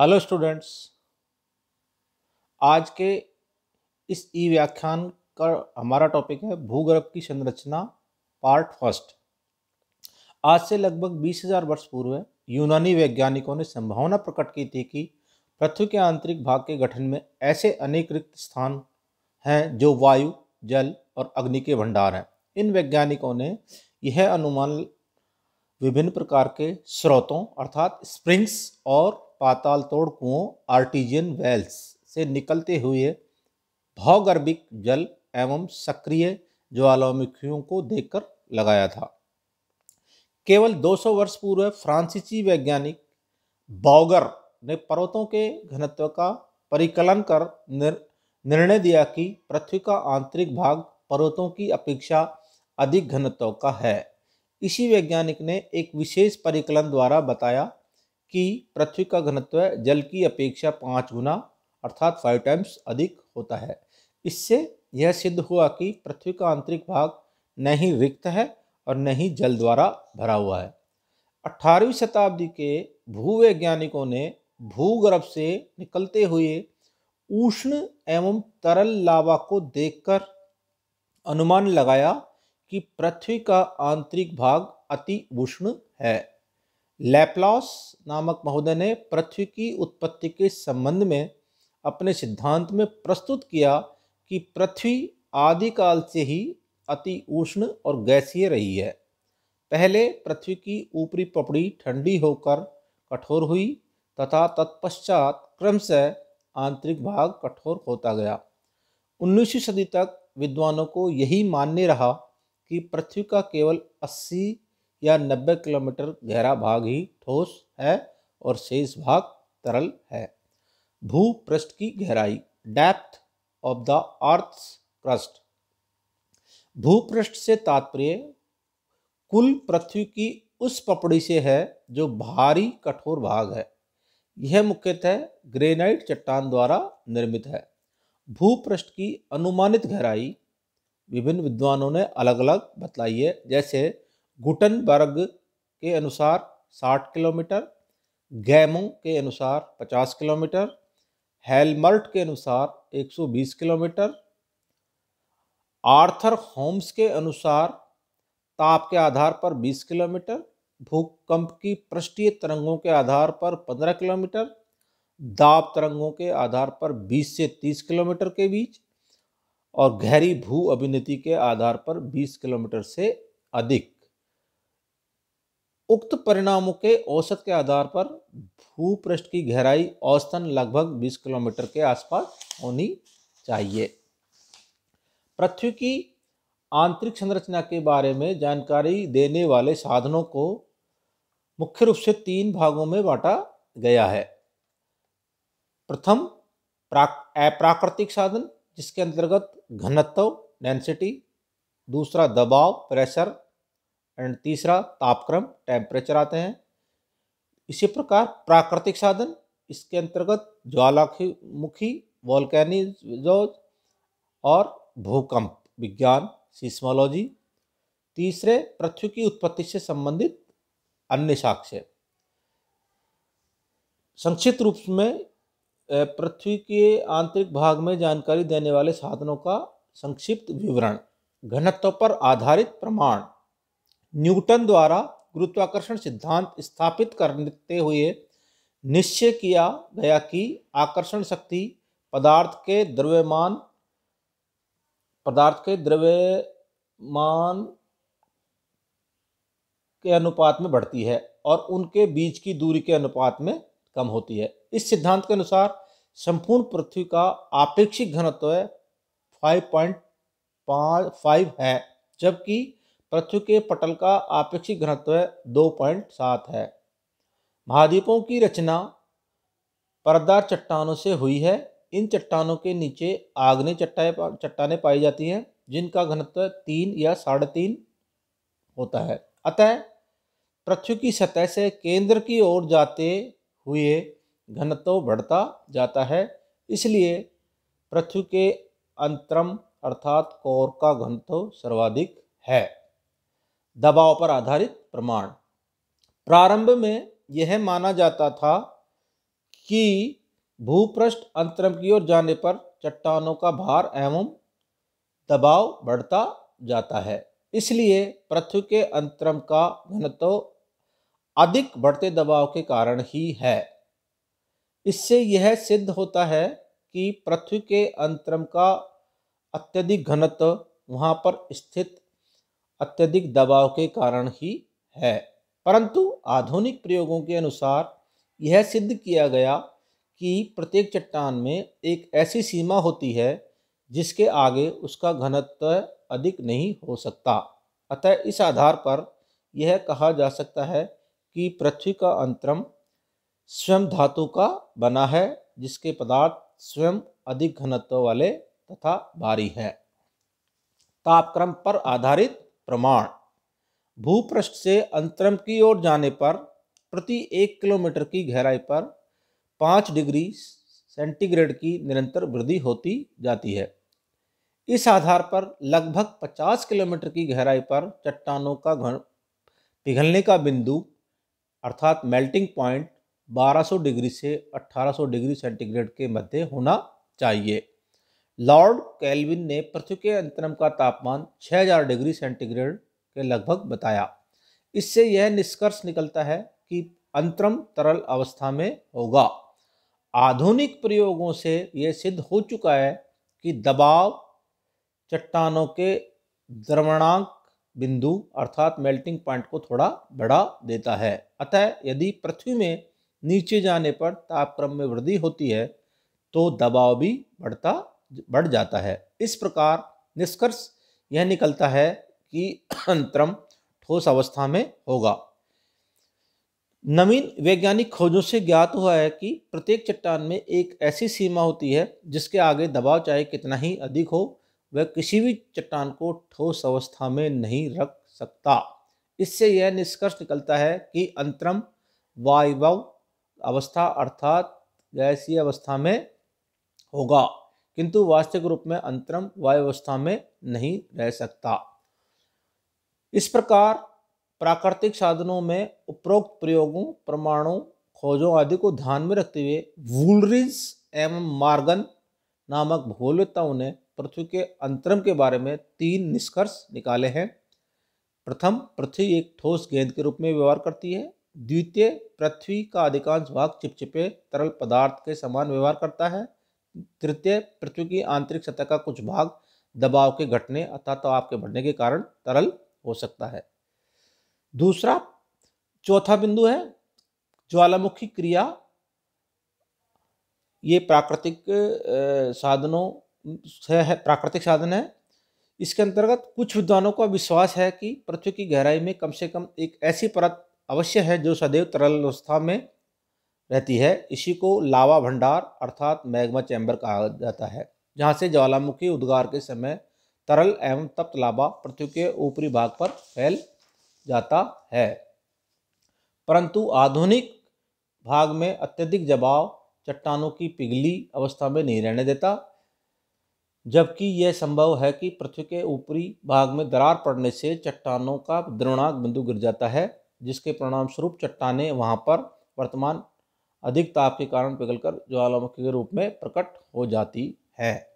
hello students आज के इस ई व्याख्यान का हमारा टॉपिक है भूगर्भ की संरचना पार्ट फर्स्ट आज से लगभग 20,000 वर्ष पूर्व यूनानी वैज्ञानिकों ने संभावना प्रकट की थी कि पृथ्वी के आंतरिक भाग के गठन में ऐसे अनेक रिक्त स्थान हैं जो वायु जल और अग्नि के भंडार हैं इन वैज्ञानिकों ने यह अनुमान विभिन्न प्रकार के स्रोतों अर्थात स्प्रिंग्स और पाताल तोड़ कुओं आर्टिजियन वेल्स से निकलते हुए भौगर्भिक जल एवं सक्रिय ज्वालामुखियों को देखकर लगाया था केवल 200 वर्ष पूर्व फ्रांसीसी वैज्ञानिक बॉगर ने पर्वतों के घनत्व का परिकलन कर निर्णय दिया कि पृथ्वी का आंतरिक भाग पर्वतों की अपेक्षा अधिक घनत्व का है इसी वैज्ञानिक ने एक विशेष परिकलन द्वारा बताया कि पृथ्वी का घनत्व जल की अपेक्षा पाँच गुना अर्थात फाइव टाइम्स अधिक होता है इससे यह सिद्ध हुआ कि पृथ्वी का आंतरिक भाग न ही रिक्त है और न ही जल द्वारा भरा हुआ है अठारहवीं शताब्दी के भूवैज्ञानिकों ने भूगर्भ से निकलते हुए उष्ण एवं तरल लावा को देखकर अनुमान लगाया कि पृथ्वी का आंतरिक भाग अति उष्ण है लैपलॉस नामक महोदय ने पृथ्वी की उत्पत्ति के संबंध में अपने सिद्धांत में प्रस्तुत किया कि पृथ्वी आदिकाल से ही अति उष्ण और गैसीय रही है पहले पृथ्वी की ऊपरी पपड़ी ठंडी होकर कठोर हुई तथा तत्पश्चात क्रमशः आंतरिक भाग कठोर होता गया उन्नीसवीं सदी तक विद्वानों को यही मान्य रहा कि पृथ्वी का केवल या 90 किलोमीटर गहरा भाग ही ठोस है और शेष भाग तरल है भूपृष्ठ की गहराई depth of the earth crust भूपृष्ठ से तात्पर्य कुल पृथ्वी की उस पपड़ी से है जो भारी कठोर भाग है यह मुख्यतः ग्रेनाइट चट्टान द्वारा निर्मित है भूपृष्ठ की अनुमानित गहराई विभिन्न विद्वानों ने अलग अलग बतलाई है जैसे गुटनबर्ग के अनुसार 60 किलोमीटर गैमो के अनुसार 50 किलोमीटर हेलमर्ट के अनुसार 120 किलोमीटर आर्थर होम्स के अनुसार ताप के आधार पर 20 किलोमीटर भूकंप की पृष्ठीय तरंगों के आधार पर 15 किलोमीटर दाब तरंगों के आधार पर 20 से 30 किलोमीटर के बीच और गहरी भू अभिनति के आधार पर 20 किलोमीटर से अधिक उक्त परिणामों के औसत के आधार पर भूपृष्ठ की गहराई औसतन लगभग 20 किलोमीटर के आसपास होनी चाहिए पृथ्वी की आंतरिक संरचना के बारे में जानकारी देने वाले साधनों को मुख्य रूप से तीन भागों में बांटा गया है प्रथम अप्राकृतिक साधन जिसके अंतर्गत घनत्व डेंसिटी दूसरा दबाव प्रेशर एंड तीसरा तापक्रम टेम्परेचर आते हैं इसी प्रकार प्राकृतिक साधन इसके अंतर्गत ज्वालामुखी वॉल्केनिजोज और भूकंप विज्ञान सिस्मोलॉजी तीसरे पृथ्वी की उत्पत्ति से संबंधित अन्य साक्ष्य संक्षिप्त रूप में पृथ्वी के आंतरिक भाग में जानकारी देने वाले साधनों का संक्षिप्त विवरण घनत्व पर आधारित प्रमाण न्यूटन द्वारा गुरुत्वाकर्षण सिद्धांत स्थापित करते हुए निश्चय किया गया कि आकर्षण शक्ति पदार्थ के द्रव्यमान पदार्थ के द्रव्यमान के अनुपात में बढ़ती है और उनके बीच की दूरी के अनुपात में कम होती है इस सिद्धांत के अनुसार संपूर्ण पृथ्वी का आपेक्षिक घनत्व फाइव पॉइंट पाँच फाइव है जबकि पृथ्वी के पटल का आपेक्षिक घनत्व दो पॉइंट सात है महाद्वीपों की रचना परदार चट्टानों से हुई है इन चट्टानों के नीचे आग्ने चट्टाएँ चट्टाने पाई जाती हैं जिनका घनत्व तीन या साढ़े तीन होता है अतः पृथ्वी की सतह से केंद्र की ओर जाते हुए घनत्व बढ़ता जाता है इसलिए पृथ्वी के अंतरम अर्थात कोर का घनत्व सर्वाधिक है दबाव पर आधारित प्रमाण प्रारंभ में यह माना जाता था कि भूपृष्ठ अंतरम की ओर जाने पर चट्टानों का भार एवं दबाव बढ़ता जाता है इसलिए पृथ्वी के अंतरम का घनत्व अधिक बढ़ते दबाव के कारण ही है इससे यह सिद्ध होता है कि पृथ्वी के अंतरम का अत्यधिक घनत्व वहाँ पर स्थित अत्यधिक दबाव के कारण ही है परंतु आधुनिक प्रयोगों के अनुसार यह सिद्ध किया गया कि प्रत्येक चट्टान में एक ऐसी सीमा होती है जिसके आगे उसका घनत्व अधिक नहीं हो सकता अतः इस आधार पर यह कहा जा सकता है कि पृथ्वी का अंतरम स्वयं धातु का बना है जिसके पदार्थ स्वयं अधिक घनत्व वाले तथा भारी है तापक्रम पर आधारित प्रमाण भूपृष्ठ से अंतरम की ओर जाने पर प्रति एक किलोमीटर की गहराई पर पाँच डिग्री सेंटीग्रेड की निरंतर वृद्धि होती जाती है इस आधार पर लगभग 50 किलोमीटर की गहराई पर चट्टानों का घन पिघलने का बिंदु अर्थात मेल्टिंग पॉइंट 1200 डिग्री से 1800 डिग्री सेंटीग्रेड के मध्य होना चाहिए लॉर्ड कैलविन ने पृथ्वी के अंतरम का तापमान 6000 डिग्री सेंटीग्रेड के लगभग बताया इससे यह निष्कर्ष निकलता है कि अंतरम तरल अवस्था में होगा आधुनिक प्रयोगों से यह सिद्ध हो चुका है कि दबाव चट्टानों के द्रवणांक बिंदु अर्थात मेल्टिंग पॉइंट को थोड़ा बढ़ा देता है अतः यदि पृथ्वी में नीचे जाने पर तापक्रम में वृद्धि होती है तो दबाव भी बढ़ता बढ़ जाता है इस प्रकार निष्कर्ष यह निकलता है कि अंतरम ठोस अवस्था में होगा नवीन वैज्ञानिक खोजों से ज्ञात हुआ है कि प्रत्येक चट्टान में एक ऐसी सीमा होती है जिसके आगे दबाव चाहे कितना ही अधिक हो वह किसी भी चट्टान को ठोस अवस्था में नहीं रख सकता इससे यह निष्कर्ष निकलता है कि अंतरम वायव अवस्था अर्थात गैसीय अवस्था में होगा किंतु वास्तविक रूप में अंतरम वायवस्था में नहीं रह सकता इस प्रकार प्राकृतिक साधनों में उपरोक्त प्रयोगों प्रमाणों खोजों आदि को ध्यान में रखते हुए वुलरिज एवं मार्गन नामक भूगोलताओं ने पृथ्वी के अंतरम के बारे में तीन निष्कर्ष निकाले हैं प्रथम पृथ्वी एक ठोस गेंद के रूप में व्यवहार करती है द्वितीय पृथ्वी का अधिकांश भाग चिपचिपे तरल पदार्थ के समान व्यवहार करता है तृतीय पृथ्वी की आंतरिक सतह का कुछ भाग दबाव के घटने अर्थात तो आपके बढ़ने के कारण तरल हो सकता है दूसरा चौथा बिंदु है ज्वालामुखी क्रिया ये प्राकृतिक साधनों से है प्राकृतिक साधन है इसके अंतर्गत कुछ विद्वानों का विश्वास है कि पृथ्वी की गहराई में कम से कम एक ऐसी परत अवश्य है जो सदैव तरल अवस्था में रहती है इसी को लावा भंडार अर्थात मैग्मा चैम्बर कहा जाता है जहाँ से ज्वालामुखी उद्गार के समय तरल एवं तप्त लावा पृथ्वी के ऊपरी भाग पर फैल जाता है परंतु आधुनिक भाग में अत्यधिक जबाव चट्टानों की पिघली अवस्था में नहीं रहने देता जबकि यह संभव है कि पृथ्वी के ऊपरी भाग में दरार पड़ने से चट्टानों का द्रोणाक बिंदु गिर जाता है जिसके परिणामस्वरूप चट्टाने वहाँ पर वर्तमान अधिक ताप के कारण पिघलकर ज्वालामुखी के रूप में प्रकट हो जाती है